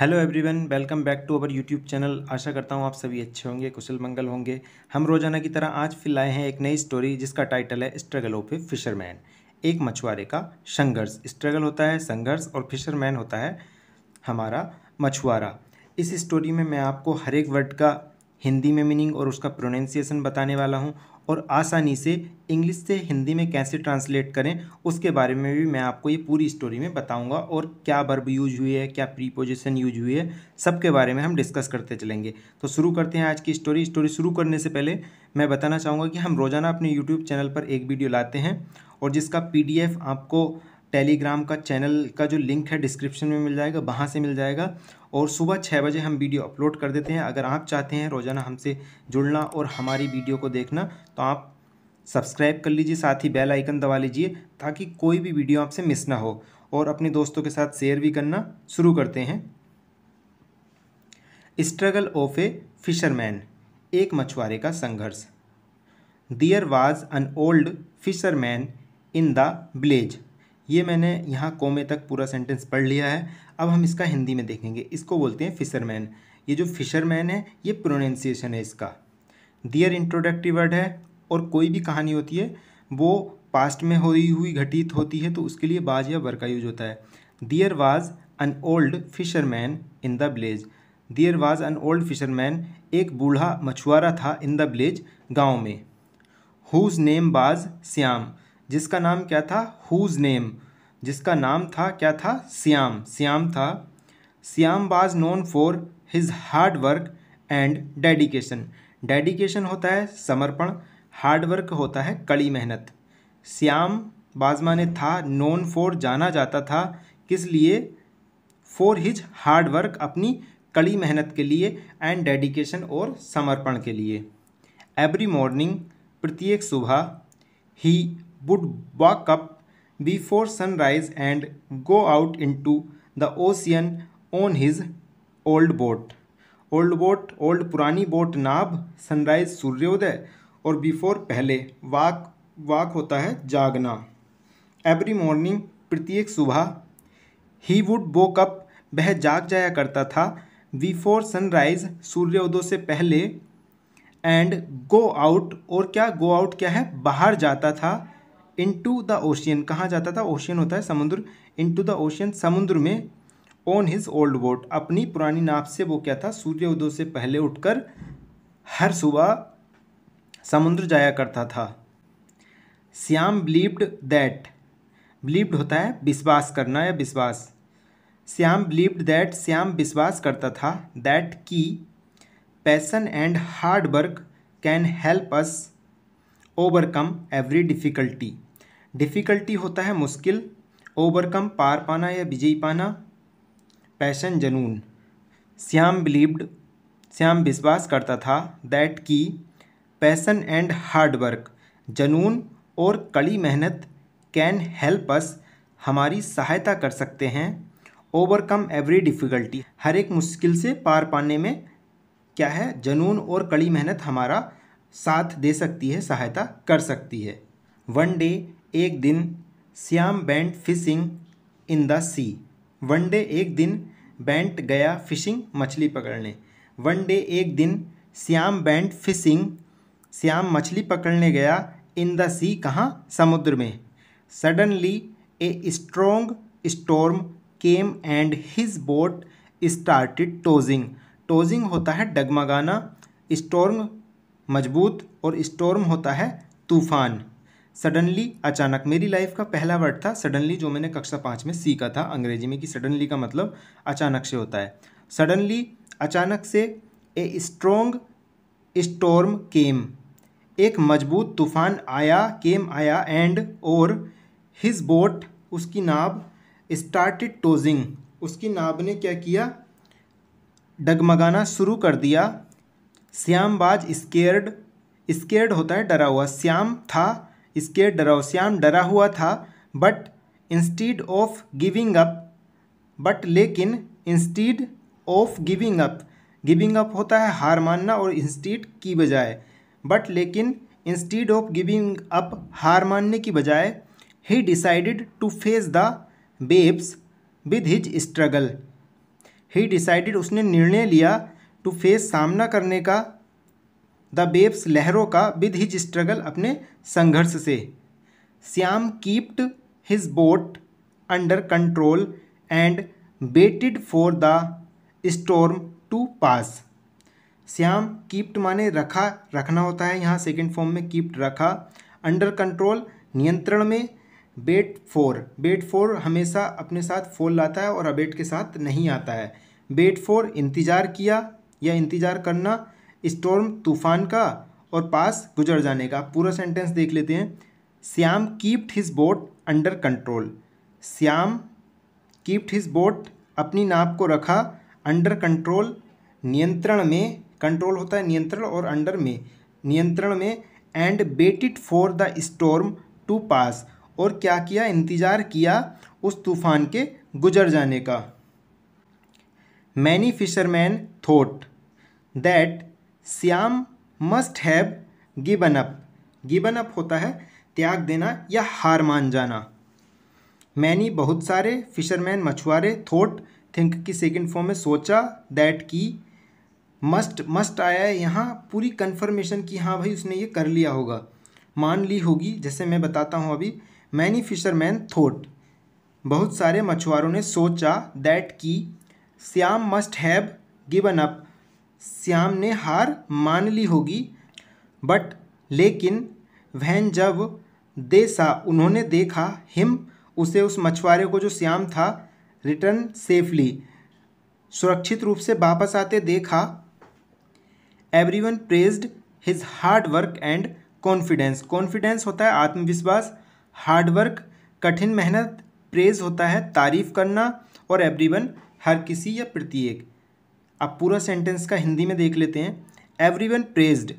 Hello everyone welcome back to our YouTube channel आशा करता हूँ आप सभी अच्छे होंगे कुशल मंगल होंगे हम रोजाना की तरह आज फिर लाए हैं एक नई स्टोरी जिसका टाइटल है स्ट्रगल ऑफ ए फिशरमैन एक मछुआरे का संघर्ष स्ट्रगल होता है संघर्ष और फिशरमैन होता है हमारा मछुआरा इस स्टोरी में मैं आपको हर एक वर्ड का हिंदी में मीनिंग और उसका प्रोनाउंसिएशन बताने वाला हूँ और आसानी से इंग्लिश से हिंदी में कैसे ट्रांसलेट करें उसके बारे में भी मैं आपको ये पूरी स्टोरी में बताऊंगा और क्या वर्ब यूज हुई है क्या प्रीपोजिशन यूज हुई है सब के बारे में हम डिस्कस करते चलेंगे तो शुरू करते हैं आज की स्टोरी स्टोरी शुरू करने से पहले मैं बताना चाहूँगा कि हम रोज़ाना अपने यूट्यूब चैनल पर एक वीडियो लाते हैं और जिसका पी आपको टेलीग्राम का चैनल का जो लिंक है डिस्क्रिप्शन में मिल जाएगा वहाँ से मिल जाएगा और सुबह छः बजे हम वीडियो अपलोड कर देते हैं अगर आप चाहते हैं रोज़ाना हमसे जुड़ना और हमारी वीडियो को देखना तो आप सब्सक्राइब कर लीजिए साथ ही बेल आइकन दबा लीजिए ताकि कोई भी वीडियो आपसे मिस ना हो और अपने दोस्तों के साथ शेयर भी करना शुरू करते हैं स्ट्रगल ऑफ ए फिशरमैन एक मछुआरे का संघर्ष there was an old fisherman in the village ये मैंने यहाँ कोमे तक पूरा सेंटेंस पढ़ लिया है अब हम इसका हिंदी में देखेंगे इसको बोलते हैं फिशरमैन ये जो फिशरमैन है ये प्रोनाउंसिएशन है इसका दियर इंट्रोडक्टिव वर्ड है और कोई भी कहानी होती है वो पास्ट में हो हुई घटित होती है तो उसके लिए बाज या वर का यूज होता है there was an old fisherman in the village there was an old fisherman एक बूढ़ा मछुआरा था इन द विलेज गाँव में हुज नेम बाज श्याम जिसका नाम क्या था हुज नेम जिसका नाम था क्या था श्याम श्याम था Shyam was known for his hard work and dedication dedication होता है समर्पण हार्ड वर्क होता है कड़ी मेहनत श्याम बाजमा ने था नोन फॉर जाना जाता था किस लिए फॉर हिज हार्ड वर्क अपनी कड़ी मेहनत के लिए एंड डेडिकेशन और समर्पण के लिए एवरी मॉर्निंग प्रत्येक सुबह ही would wake up before sunrise and go out into the ocean on his old boat. old boat old purani boat knob sunrise suryoday or before pehle walk walk hota hai jagna every morning pratyek सुबह he would woke up वह जाग जाया करता था before sunrise सूर्योदय से पहले and go out और क्या गो आउट क्या है बाहर जाता था इनटू द ओशियन कहाँ जाता था ओशियन होता है समुद्र इनटू द ओशियन समुद्र में ऑन हिज ओल्ड बोट अपनी पुरानी नाव से वो क्या था सूर्योदय से पहले उठकर हर सुबह समुद्र जाया करता था श्याम बिलीव्ड दैट बिलीव्ड होता है विश्वास करना या विश्वास श्याम बिलीव्ड दैट श्याम विश्वास करता था दैट की passion and hard work can help us overcome every difficulty difficulty होता है मुश्किल ओवरकम पार पाना या विजयी पाना पैशन जनून श्याम बिलीव्ड श्याम विश्वास करता था दैट की पैसन एंड हार्डवर्क जनून और कड़ी मेहनत कैन हेल्प अस हमारी सहायता कर सकते हैं ओवरकम एवरी डिफ़िकल्टी हर एक मुश्किल से पार पाने में क्या है जनून और कड़ी मेहनत हमारा साथ दे सकती है सहायता कर सकती है वन डे एक दिन Shyam went fishing in the sea one day एक दिन बैंट गया फिशिंग मछली पकड़ने वन डे एक दिन श्याम बैंट फिशिंग श्याम मछली पकड़ने गया इन द सी कहाँ समुद्र में suddenly a strong storm came and his boat started tossing tossing होता है डगमगाना स्टोर्म मजबूत और स्टोर्म होता है तूफान सडनली अचानक मेरी लाइफ का पहला वर्ड था सडनली जो मैंने कक्षा पाँच में सीखा था अंग्रेजी में कि सडनली का मतलब अचानक से होता है सडनली अचानक से ए स्ट्रोंग स्टोर्म केम एक मजबूत तूफान आया केम आया एंड और हिज बोट उसकी नाव स्टार्टेड टोजिंग उसकी नाव ने क्या किया डगमगाना शुरू कर दिया श्यामबाज स्केर्ड स्केर्ड होता है डरा हुआ श्याम था इसके डरोश्याम डरा हुआ था but instead of giving up but लेकिन instead of giving up giving up होता है हार मानना और इंस्टीड की बजाय बट लेकिन इंस्टीड ऑफ गिविंग अप हार मानने की बजाय he decided to face the waves with his struggle he decided उसने निर्णय लिया टू फेस सामना करने का द बेब्स लहरों का विद हिज स्ट्रगल अपने संघर्ष से Shyam kept his boat under control and waited for the storm to pass Shyam kept माने रखा रखना होता है यहाँ सेकेंड फॉर्म में कीप्ट रखा अंडर कंट्रोल नियंत्रण में बेट फोर बेट फोर हमेशा अपने साथ फोर लाता है और अबेट के साथ नहीं आता है बेट फोर इंतज़ार किया या इंतज़ार करना स्टॉर्म तूफान का और पास गुजर जाने का पूरा सेंटेंस देख लेते हैं Shyam kept his boat under control Shyam kept his boat अपनी नाव को रखा अंडर कंट्रोल नियंत्रण में कंट्रोल होता है नियंत्रण और अंडर में नियंत्रण में and waited for the storm to pass और क्या किया इंतज़ार किया उस तूफान के गुजर जाने का many fisherman thought that Shyam must have given up given up होता है त्याग देना या हार मान जाना मैनी बहुत सारे फिशरमैन मछुआरे थोट थिंक की सेकेंड फॉर्म में सोचा दैट की मस्ट मस्ट आया है यहाँ पूरी कन्फर्मेशन की हाँ भाई उसने ये कर लिया होगा मान ली होगी जैसे मैं बताता हूँ अभी मैनी फिशरमैन थोट बहुत सारे मछुआरों ने सोचा दैट की Shyam must have given up Shyam ने हार मान ली होगी बट लेकिन वहन जब देसा उन्होंने देखा हिम उसे उस मछुआरे को जो श्याम था रिटर्न सेफली सुरक्षित रूप से वापस आते देखा everyone praised his hard work and confidence confidence होता है आत्मविश्वास हार्ड वर्क कठिन मेहनत प्रेज होता है तारीफ करना और एवरीवन हर किसी या प्रत्येक अब पूरा सेंटेंस का हिंदी में देख लेते हैं एवरी वन प्रेज्ड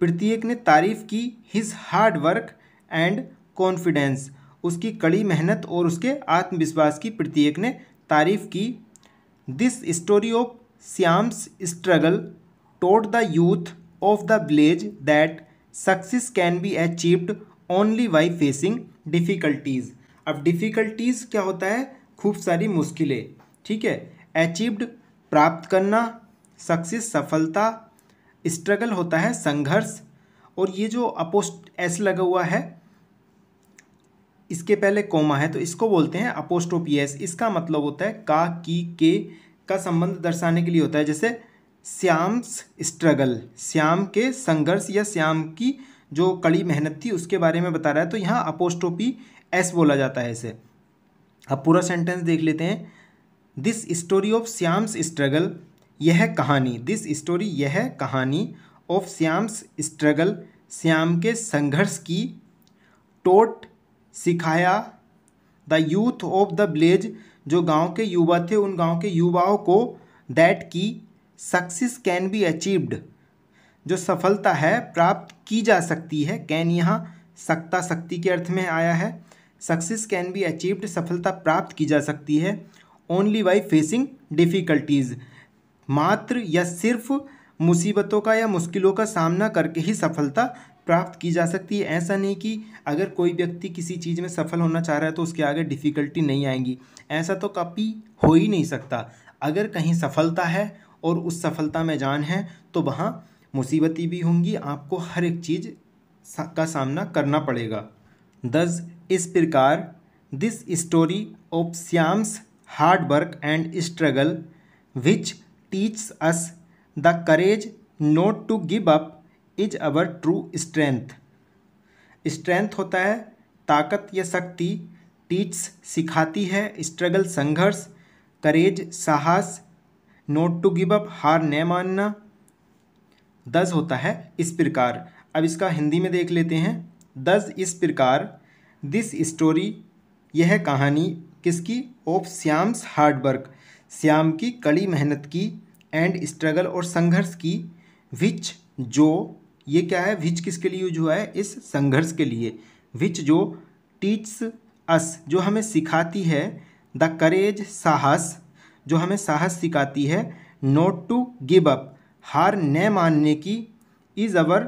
प्रत्येक ने तारीफ़ की his hard work and confidence उसकी कड़ी मेहनत और उसके आत्मविश्वास की प्रत्येक ने तारीफ़ की this story of Shyam's struggle taught the youth of the village that success can be achieved only by facing difficulties अब डिफ़िकल्टीज़ क्या होता है खूब सारी मुश्किलें ठीक है अचीव्ड प्राप्त करना सक्सेस सफलता स्ट्रगल होता है संघर्ष और ये जो अपोस्ट एस लगा हुआ है इसके पहले कोमा है तो इसको बोलते हैं एस इसका मतलब होता है का की के का संबंध दर्शाने के लिए होता है जैसे श्याम्स स्ट्रगल श्याम के संघर्ष या श्याम की जो कड़ी मेहनत थी उसके बारे में बता रहा है तो यहाँ अपोस्टोपी एस बोला जाता है इसे अब पूरा सेंटेंस देख लेते हैं this story of Shyam's struggle यह कहानी दिस स्टोरी यह कहानी ऑफ श्याम्स स्ट्रगल श्याम के संघर्ष की टोट सिखाया the youth of the village जो गांव के युवा थे उन गांव के युवाओं को दैट की सक्सेस कैन बी अचीव्ड जो सफलता है प्राप्त की जा सकती है कैन यहाँ सकता शक्ति के अर्थ में आया है सक्सेस कैन बी अचीव्ड सफलता प्राप्त की जा सकती है ओनली बाई फेसिंग डिफ़िकल्टीज़ मात्र या सिर्फ मुसीबतों का या मुश्किलों का सामना करके ही सफलता प्राप्त की जा सकती है ऐसा नहीं कि अगर कोई व्यक्ति किसी चीज़ में सफल होना चाह रहा है तो उसके आगे डिफ़िकल्टी नहीं आएंगी ऐसा तो कभी हो ही नहीं सकता अगर कहीं सफलता है और उस सफलता में जान है तो वहाँ मुसीबतें भी होंगी आपको हर एक चीज़ का सामना करना पड़ेगा दस इस प्रकार this story of Shyam's hard work and struggle which teach us the courage not to give up is our true strength strength होता है ताकत या शक्ति टीच्स सिखाती है स्ट्रगल संघर्ष करेज साहस नोट टू गिव अप हार न मानना दस होता है इस प्रकार अब इसका हिंदी में देख लेते हैं दस इस प्रकार दिस स्टोरी यह कहानी किसकी ऑफ श्याम्स हार्डवर्क श्याम की कड़ी मेहनत की एंड स्ट्रगल और संघर्ष की विच जो ये क्या है विच किसके लिए यूज हुआ है इस संघर्ष के लिए विच जो टीच्स अस जो हमें सिखाती है द करेज साहस जो हमें साहस सिखाती है नोट टू गिव अप हार न मानने की इज़ अवर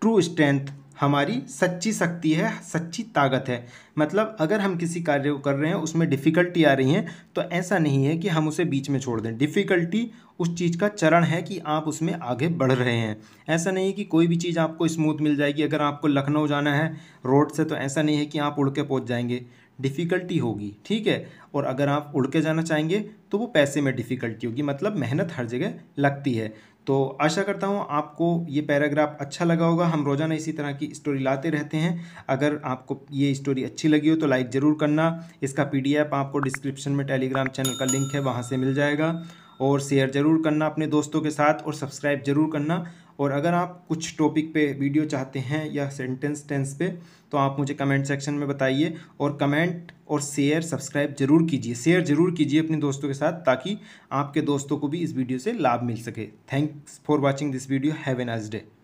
ट्रू स्ट्रेंथ हमारी सच्ची शक्ति है सच्ची ताकत है मतलब अगर हम किसी कार्य को कर रहे हैं उसमें डिफ़िकल्टी आ रही है तो ऐसा नहीं है कि हम उसे बीच में छोड़ दें डिफ़िकल्टी उस चीज़ का चरण है कि आप उसमें आगे बढ़ रहे हैं ऐसा नहीं है कि कोई भी चीज़ आपको स्मूथ मिल जाएगी अगर आपको लखनऊ जाना है रोड से तो ऐसा नहीं है कि आप उड़ के पहुँच जाएंगे डिफ़िकल्टी होगी ठीक है और अगर आप उड़ के जाना चाहेंगे तो वो पैसे में डिफ़िकल्टी होगी मतलब मेहनत हर जगह लगती है तो आशा करता हूँ आपको ये पैराग्राफ अच्छा लगा होगा हम रोज़ाना इसी तरह की स्टोरी लाते रहते हैं अगर आपको ये स्टोरी अच्छी लगी हो तो लाइक ज़रूर करना इसका पीडीएफ आपको डिस्क्रिप्शन में टेलीग्राम चैनल का लिंक है वहाँ से मिल जाएगा और शेयर ज़रूर करना अपने दोस्तों के साथ और सब्सक्राइब ज़रूर करना और अगर आप कुछ टॉपिक पे वीडियो चाहते हैं या सेंटेंस टेंस पे तो आप मुझे कमेंट सेक्शन में बताइए और कमेंट और शेयर सब्सक्राइब जरूर कीजिए शेयर जरूर कीजिए अपने दोस्तों के साथ ताकि आपके दोस्तों को भी इस वीडियो से लाभ मिल सके thanks for watching this video have a nice day